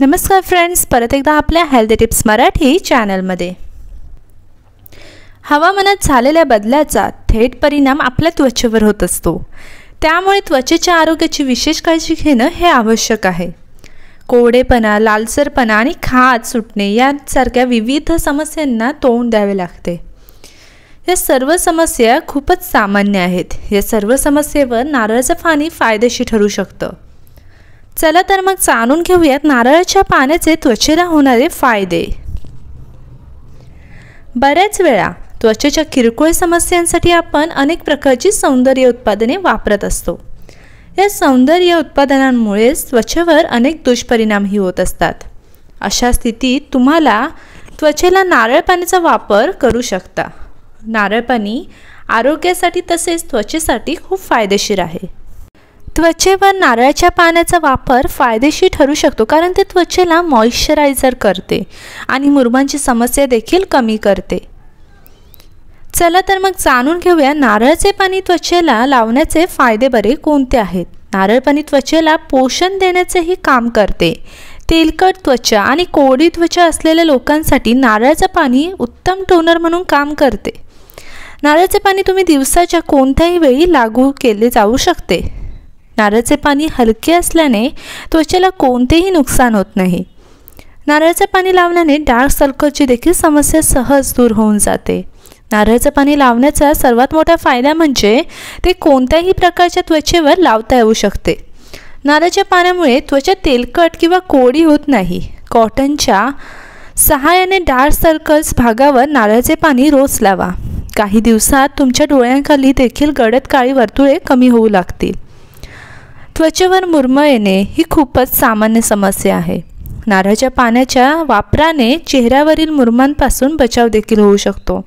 नमस्कार फ्रेंड्स परत एकदा आपल्या हेल्थ टिप्स मराठी चॅनलमध्ये हवामानात झालेल्या बदलाचा थेट परिणाम आपल्या त्वचेवर होत असतो त्यामुळे त्वचेच्या आरोग्याची विशेष काळजी घेणं हे आवश्यक आहे कोवडेपणा लालसरपणा आणि खाज सुटणे यासारख्या विविध समस्यांना तोंड द्यावे लागते या सर्व समस्या खूपच सामान्य आहेत या सर्व समस्येवर नारळाचं पाणी फायदेशीर ठरू शकतं चला तर मग जाणून घेऊयात नारळाच्या पाण्याचे त्वचेला होणारे फायदे बऱ्याच वेळा त्वचेच्या किरकोळ समस्यांसाठी आपण अनेक प्रकारची सौंदर्य उत्पादने वापरत असतो या सौंदर्य उत्पादनांमुळेच त्वचेवर अनेक दुष्परिणामही होत असतात अशा स्थितीत तुम्हाला त्वचेला नारळ पाण्याचा वापर करू शकता नारळ पाणी आरोग्यासाठी तसेच त्वचेसाठी खूप फायदेशीर आहे त्वचेवर नारळाच्या पाण्याचा वापर फायदेशीर ठरू शकतो कारण ते त्वचेला मॉइश्चरायझर करते आणि मुरमांची समस्या देखील कमी करते चला तर मग जाणून घेऊया नारळाचे पाणी त्वचेला लावण्याचे फायदे बरे कोणते आहेत नारळ पाणी त्वचेला पोषण देण्याचेही काम करते तेलकट त्वचा आणि कोरडी त्वचा असलेल्या लोकांसाठी नारळाचं पाणी उत्तम टोनर म्हणून काम करते नारळाचे पाणी तुम्ही दिवसाच्या कोणत्याही वेळी लागू केले जाऊ शकते नारळाचे पाणी हलके असल्याने त्वचेला कोणतेही नुकसान होत नाही नारळाचे पाणी लावल्याने डार्क सर्कलची देखील समस्या सहज दूर होऊन जाते नारळाचं पाणी लावण्याचा सर्वात मोठा फायदा म्हणजे ते कोणत्याही प्रकारच्या त्वचेवर लावता येऊ शकते नारळाच्या पाण्यामुळे त्वचा तेलकट किंवा कोडी होत नाही कॉटनच्या सहाय्याने डार्क सर्कल्स भागावर नारळाचे पाणी रोज लावा काही दिवसात तुमच्या डोळ्यांखाली देखील गडद काळी वर्तुळे कमी होऊ लागतील त्वचेवर मुर्म येणे ही खूपच सामान्य समस्या आहे नारळाच्या पाण्याच्या वापराने चेहऱ्यावरील मुरमांपासून बचाव देखील होऊ शकतो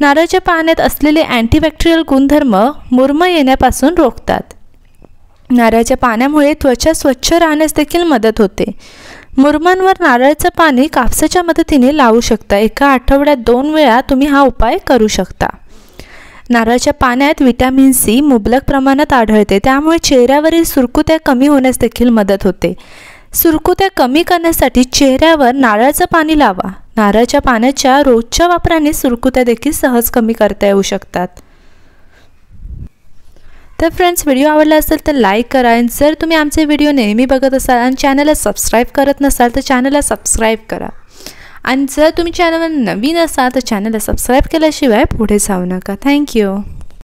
नारळाच्या पाण्यात असलेले अँटीबॅक्टेरियल गुणधर्म मुर्म येण्यापासून रोखतात नारळाच्या पाण्यामुळे त्वचा स्वच्छ राहण्यास देखील मदत होते मुरमांवर नारळाचं पाणी कापसाच्या मदतीने लावू शकता एका आठवड्यात दोन वेळा तुम्ही हा उपाय करू शकता नारळाच्या पाण्यात व्हिटॅमिन सी मुबलक प्रमाणात आढळते त्यामुळे चेहऱ्यावरील सुरकुत्या कमी होण्यास देखील मदत होते सुरकुत्या कमी करण्यासाठी चेहऱ्यावर नारळाचं पाणी लावा नारळाच्या पाण्याच्या रोजच्या वापराने सुरकुत्या देखील सहज कमी करता येऊ शकतात तर फ्रेंड्स व्हिडिओ आवडला असेल तर लाईक करा आणि जर तुम्ही आमचे व्हिडिओ नेहमी बघत असाल आणि चॅनलला सबस्क्राईब करत नसाल तर चॅनलला सबस्क्राईब करा आणि जर तुम्ही चॅनलवर नवीन असाल तर चॅनलला सबस्क्राईब केल्याशिवाय पुढे जाऊ नका थँक्यू